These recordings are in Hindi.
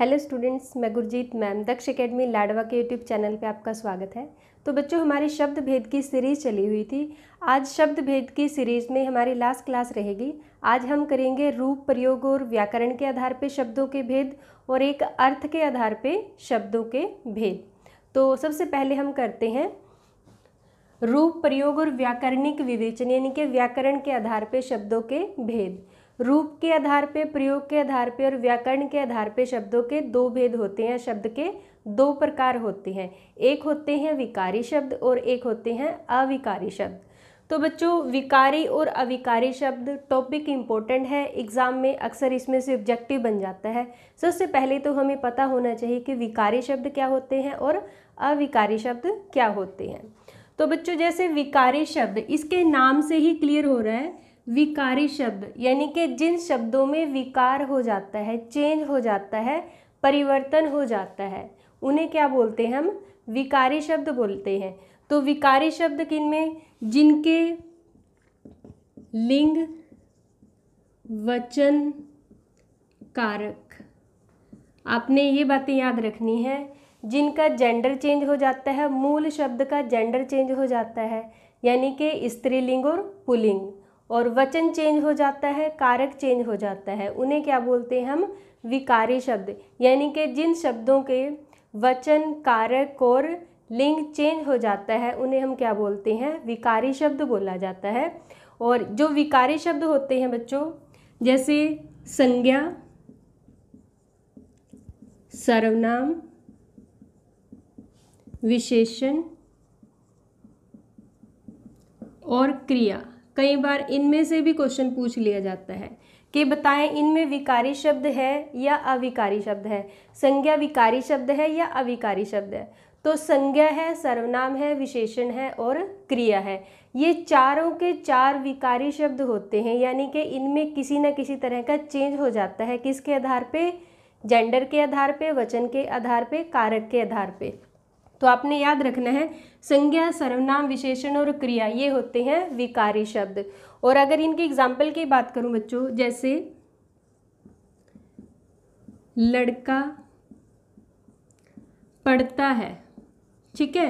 हेलो स्टूडेंट्स मैं गुरजीत मैम दक्ष एकेडमी लाडवा के यूट्यूब चैनल पे आपका स्वागत है तो बच्चों हमारी शब्द भेद की सीरीज़ चली हुई थी आज शब्द भेद की सीरीज़ में हमारी लास्ट क्लास रहेगी आज हम करेंगे रूप प्रयोग और व्याकरण के आधार पे शब्दों के भेद और एक अर्थ के आधार पे शब्दों के भेद तो सबसे पहले हम करते हैं रूप प्रयोग और व्याकरणिक विवेचन यानी कि व्याकरण के आधार पर शब्दों के भेद रूप के आधार पे प्रयोग के आधार पे और व्याकरण के आधार पे शब्दों के दो भेद होते हैं शब्द के दो प्रकार होते हैं एक होते हैं विकारी शब्द और एक होते हैं अविकारी शब्द तो बच्चों विकारी और अविकारी शब्द टॉपिक इम्पोर्टेंट है एग्ज़ाम में अक्सर इसमें से ऑब्जेक्टिव बन जाता है सबसे पहले तो हमें पता होना चाहिए कि विकारी शब्द क्या होते हैं और अविकारी शब्द क्या होते हैं तो बच्चों जैसे विकारी शब्द इसके नाम से ही क्लियर हो रहा है विकारी शब्द यानी कि जिन शब्दों में विकार हो जाता है चेंज हो जाता है परिवर्तन हो जाता है उन्हें क्या बोलते हैं हम विकारी शब्द बोलते हैं तो विकारी शब्द किन में जिनके लिंग वचन कारक आपने ये बातें याद रखनी है जिनका जेंडर चेंज हो जाता है मूल शब्द का जेंडर चेंज हो जाता है यानी कि स्त्रीलिंग और पुलिंग और वचन चेंज हो जाता है कारक चेंज हो जाता है उन्हें क्या बोलते हैं हम विकारी शब्द यानी कि जिन शब्दों के वचन कारक और लिंग चेंज हो जाता है उन्हें हम क्या बोलते हैं विकारी शब्द बोला जाता है और जो विकारी शब्द होते हैं बच्चों जैसे संज्ञा सर्वनाम विशेषण और क्रिया कई बार इनमें से भी क्वेश्चन पूछ लिया जाता है कि बताएं इनमें विकारी शब्द है या अविकारी शब्द है संज्ञा विकारी शब्द है या अविकारी शब्द है तो संज्ञा है सर्वनाम है विशेषण है और क्रिया है ये चारों के चार विकारी शब्द होते हैं यानी कि इनमें किसी न किसी तरह का चेंज हो जाता है किसके आधार पे जेंडर के आधार पे वचन के आधार पे कारक के आधार पे तो आपने याद रखना है संज्ञा सर्वनाम विशेषण और क्रिया ये होते हैं विकारी शब्द और अगर इनके एग्जाम्पल की बात करूं बच्चों जैसे लड़का पढ़ता है ठीक है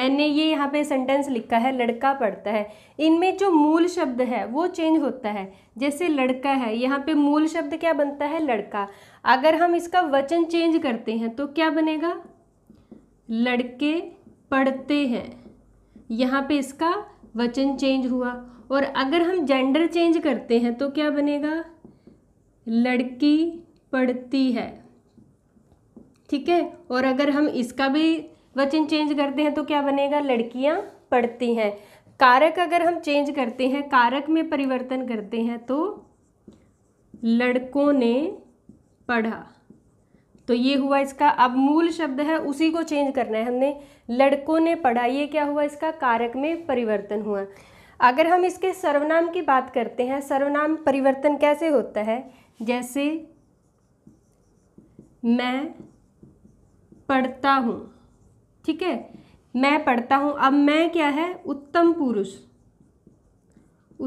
मैंने ये यहाँ पे सेंटेंस लिखा है लड़का पढ़ता है इनमें जो मूल शब्द है वो चेंज होता है जैसे लड़का है यहाँ पे मूल शब्द क्या बनता है लड़का अगर हम इसका वचन चेंज करते हैं तो क्या बनेगा लड़के पढ़ते हैं यहाँ पे इसका वचन चेंज हुआ और अगर हम जेंडर चेंज करते हैं तो क्या बनेगा लड़की पढ़ती है ठीक है और अगर हम इसका भी वचन चेंज करते हैं तो क्या बनेगा लड़कियाँ पढ़ती हैं कारक अगर हम चेंज करते हैं कारक में परिवर्तन करते हैं तो लड़कों ने पढ़ा तो ये हुआ इसका अब मूल शब्द है उसी को चेंज करना है हमने लड़कों ने पढ़ा ये क्या हुआ इसका कारक में परिवर्तन हुआ अगर हम इसके सर्वनाम की बात करते हैं सर्वनाम परिवर्तन कैसे होता है जैसे मैं पढ़ता हूँ ठीक है मैं पढ़ता हूँ अब मैं क्या है उत्तम पुरुष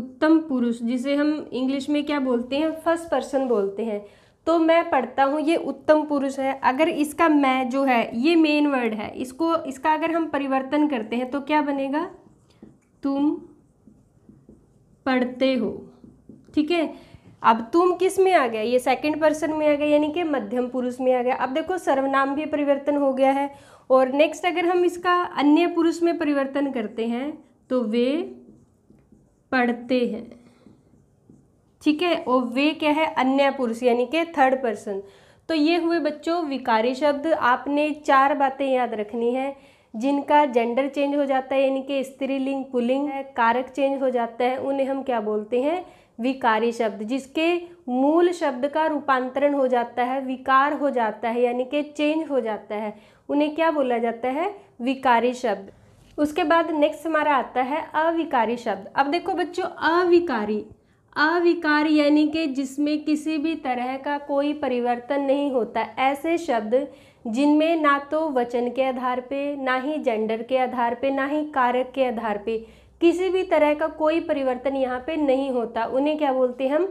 उत्तम पुरुष जिसे हम इंग्लिश में क्या बोलते हैं फर्स्ट पर्सन बोलते हैं तो मैं पढ़ता हूँ ये उत्तम पुरुष है अगर इसका मैं जो है ये मेन वर्ड है इसको इसका अगर हम परिवर्तन करते हैं तो क्या बनेगा तुम पढ़ते हो ठीक है अब तुम किस में आ गया ये सेकंड पर्सन में आ गया यानी कि मध्यम पुरुष में आ गया अब देखो सर्वनाम भी परिवर्तन हो गया है और नेक्स्ट अगर हम इसका अन्य पुरुष में परिवर्तन करते हैं तो वे पढ़ते हैं ठीक है और वे क्या है अन्य पुरुष यानी कि थर्ड पर्सन तो ये हुए बच्चों विकारी शब्द आपने चार बातें याद रखनी है जिनका जेंडर चेंज हो जाता है यानी कि स्त्रीलिंग पुलिंग कारक चेंज हो जाता है उन्हें हम क्या बोलते हैं विकारी शब्द जिसके मूल शब्द का रूपांतरण हो जाता है विकार हो जाता है यानी कि चेंज हो जाता है उन्हें क्या बोला जाता है विकारी शब्द उसके बाद नेक्स्ट हमारा आता है अविकारी शब्द अब देखो बच्चों अविकारी अविकार यानी कि जिसमें किसी भी तरह का कोई परिवर्तन नहीं होता ऐसे शब्द जिनमें ना तो वचन के आधार पे ना ही जेंडर के आधार पे ना ही कारक के आधार पे किसी भी तरह का कोई परिवर्तन यहाँ पे नहीं होता उन्हें क्या बोलते हैं हम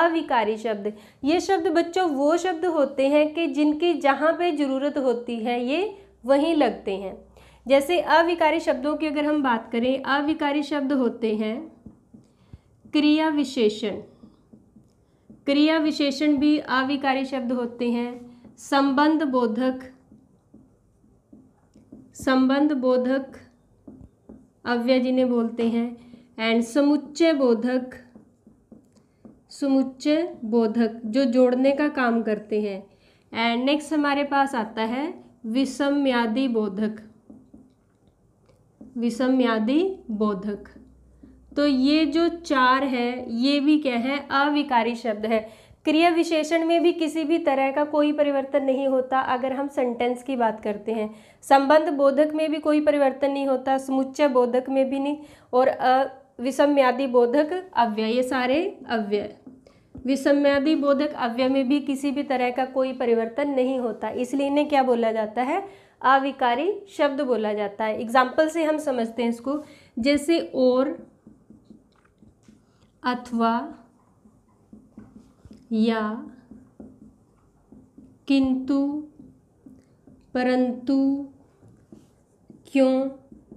अविकारी शब्द ये शब्द बच्चों वो शब्द होते हैं कि जिनकी जहाँ पे ज़रूरत होती है ये वहीं लगते हैं जैसे अविकारी शब्दों की अगर हम बात करें अविकारी शब्द होते हैं क्रिया विशेषण क्रिया विशेषण भी आविकारी शब्द होते हैं संबंध बोधक संबंध बोधक अव्य जिन्हें बोलते हैं एंड समुच्चय बोधक समुच्चय बोधक जो जोड़ने का काम करते हैं एंड नेक्स्ट हमारे पास आता है विषम्यादि बोधक विषम्यादि बोधक तो ये जो चार है ये भी क्या है अविकारी शब्द है क्रिया विशेषण में भी किसी भी तरह का कोई परिवर्तन नहीं होता अगर हम सेंटेंस की बात करते हैं संबंध बोधक में भी कोई परिवर्तन नहीं होता समुच्चय बोधक में भी नहीं और विषम्यादि बोधक अव्यय ये सारे अव्यय विषम्यादि बोधक अव्यय में भी किसी भी तरह का कोई परिवर्तन नहीं होता इसलिए इन्हें क्या बोला जाता है अविकारी शब्द बोला जाता है एग्जाम्पल से हम समझते हैं इसको जैसे और अथवा या किंतु परंतु क्यों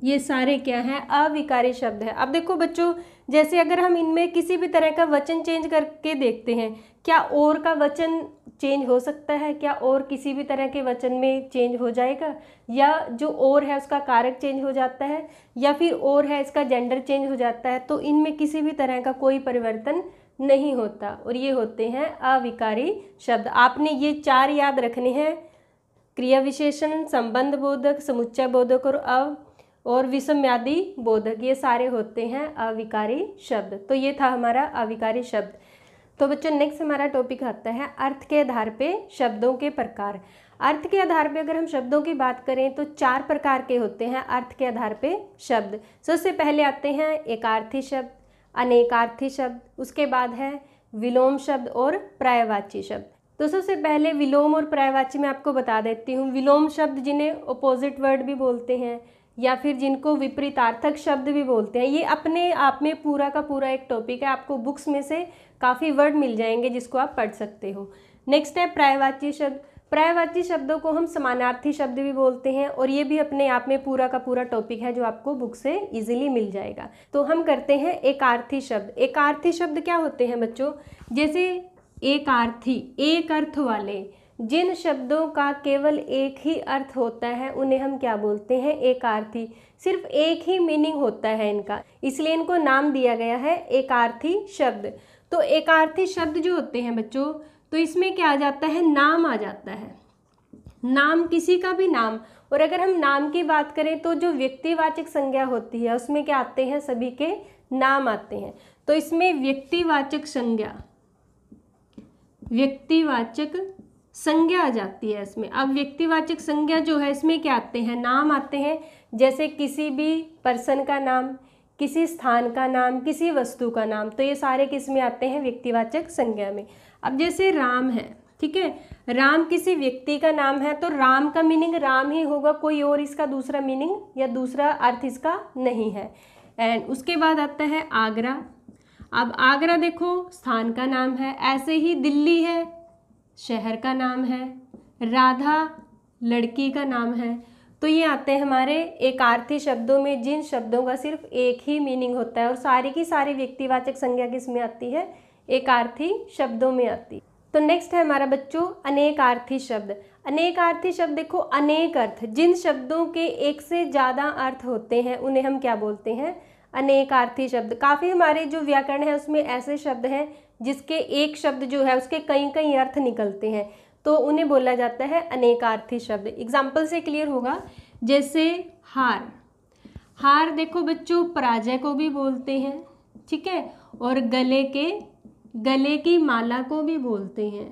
ये सारे क्या हैं अविकारी शब्द है अब देखो बच्चों जैसे अगर हम इनमें किसी भी तरह का वचन चेंज करके देखते हैं क्या और का वचन चेंज हो सकता है क्या और किसी भी तरह के वचन में चेंज हो जाएगा या जो और है उसका कारक चेंज हो जाता है या फिर और है इसका जेंडर चेंज हो जाता है तो इनमें किसी भी तरह का कोई परिवर्तन नहीं होता और ये होते हैं अविकारी शब्द आपने ये चार याद रखने हैं क्रिया विशेषण संबंध बोधक समुच्चय बोधक और अव और विषम्यादि बोधक ये सारे होते हैं अविकारी शब्द तो ये था हमारा अविकारी शब्द तो बच्चों नेक्स्ट हमारा टॉपिक आता है अर्थ के आधार पे शब्दों के प्रकार अर्थ के आधार पे अगर हम शब्दों की बात करें तो चार प्रकार के होते हैं अर्थ के आधार पे शब्द सबसे पहले आते हैं एकार्थी शब्द अनेकार्थी शब्द उसके बाद है विलोम शब्द और प्रायवाची शब्द तो सबसे पहले विलोम और प्रायवाची मैं आपको बता देती हूँ विलोम शब्द जिन्हें ओपोजिट वर्ड भी बोलते हैं या फिर जिनको विपरीतार्थक शब्द भी बोलते हैं ये अपने आप में पूरा का पूरा एक टॉपिक है आपको बुक्स में से काफ़ी वर्ड मिल जाएंगे जिसको आप पढ़ सकते हो नेक्स्ट है प्रायवाच्य शब्द प्रायवाच्य शब्दों को हम समानार्थी शब्द भी बोलते हैं और ये भी अपने आप में पूरा का पूरा टॉपिक है जो आपको बुक से इजीली मिल जाएगा तो हम करते हैं एकार्थी शब्द एकार्थी शब्द क्या होते हैं बच्चों जैसे एकार्थी एक अर्थ वाले जिन शब्दों का केवल एक ही अर्थ होता है उन्हें हम क्या बोलते हैं एकार्थी सिर्फ एक ही मीनिंग होता है इनका इसलिए इनको नाम दिया गया है एकार्थी शब्द तो एकार्थी शब्द जो होते हैं बच्चों तो इसमें क्या आ जाता है नाम आ जाता है नाम किसी का भी नाम और अगर हम नाम की बात करें तो जो व्यक्तिवाचक संज्ञा होती है उसमें क्या आते हैं सभी के नाम आते हैं तो इसमें व्यक्तिवाचक संज्ञा व्यक्तिवाचक संज्ञा आ जाती है इसमें अब व्यक्तिवाचक संज्ञा जो है इसमें क्या आते हैं नाम आते हैं जैसे किसी भी पर्सन का नाम किसी स्थान का नाम किसी वस्तु का नाम तो ये सारे किस में आते हैं व्यक्तिवाचक संज्ञा में अब जैसे राम है ठीक है राम किसी व्यक्ति का नाम है तो राम का मीनिंग राम ही होगा कोई और इसका दूसरा मीनिंग या दूसरा अर्थ इसका नहीं है एंड उसके बाद आता है आगरा अब आगरा देखो स्थान का नाम है ऐसे ही दिल्ली है शहर का नाम है राधा लड़की का नाम है तो ये आते हैं हमारे एकार्थी शब्दों में जिन शब्दों का सिर्फ एक ही मीनिंग होता है और सारी की सारी व्यक्तिवाचक संज्ञा किस में आती है एकार्थी शब्दों में आती तो नेक्स्ट है हमारा बच्चों अनेकार्थी शब्द अनेकार्थी शब्द देखो अनेक अर्थ जिन शब्दों के एक से ज़्यादा अर्थ होते हैं उन्हें हम क्या बोलते हैं अनेकार्थी शब्द काफ़ी हमारे जो व्याकरण है उसमें ऐसे शब्द हैं जिसके एक शब्द जो है उसके कई कई अर्थ निकलते हैं तो उन्हें बोला जाता है अनेकार्थी शब्द एग्जाम्पल से क्लियर होगा जैसे हार हार देखो बच्चों पराजय को भी बोलते हैं ठीक है और गले के गले की माला को भी बोलते हैं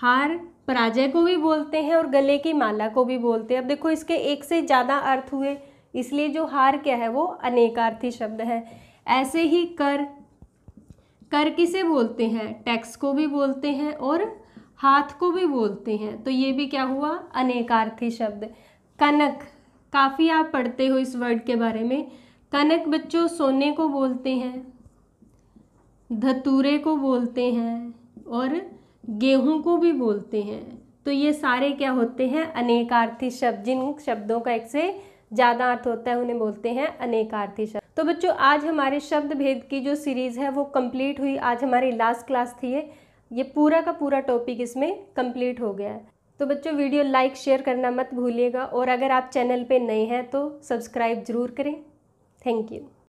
हार पराजय को भी बोलते हैं और गले की माला को भी बोलते हैं अब देखो इसके एक से ज़्यादा अर्थ हुए इसलिए जो हार क्या है वो अनेकार्थी शब्द है ऐसे ही कर कर किसे बोलते हैं टैक्स को भी बोलते हैं और हाथ को भी बोलते हैं तो ये भी क्या हुआ अनेकार्थी शब्द कनक काफ़ी आप पढ़ते हो इस वर्ड के बारे में कनक बच्चों सोने को बोलते हैं धतूरे को बोलते हैं और गेहूं को भी बोलते हैं तो ये सारे क्या होते हैं अनेकार्थी शब्द जिन शब्दों का एक से ज़्यादा अर्थ होता है उन्हें बोलते हैं अनेकार्थी शब्द तो बच्चों आज हमारे शब्द भेद की जो सीरीज़ है वो कंप्लीट हुई आज हमारी लास्ट क्लास थी ये ये पूरा का पूरा टॉपिक इसमें कंप्लीट हो गया है तो बच्चों वीडियो लाइक शेयर करना मत भूलिएगा और अगर आप चैनल पे नए हैं तो सब्सक्राइब ज़रूर करें थैंक यू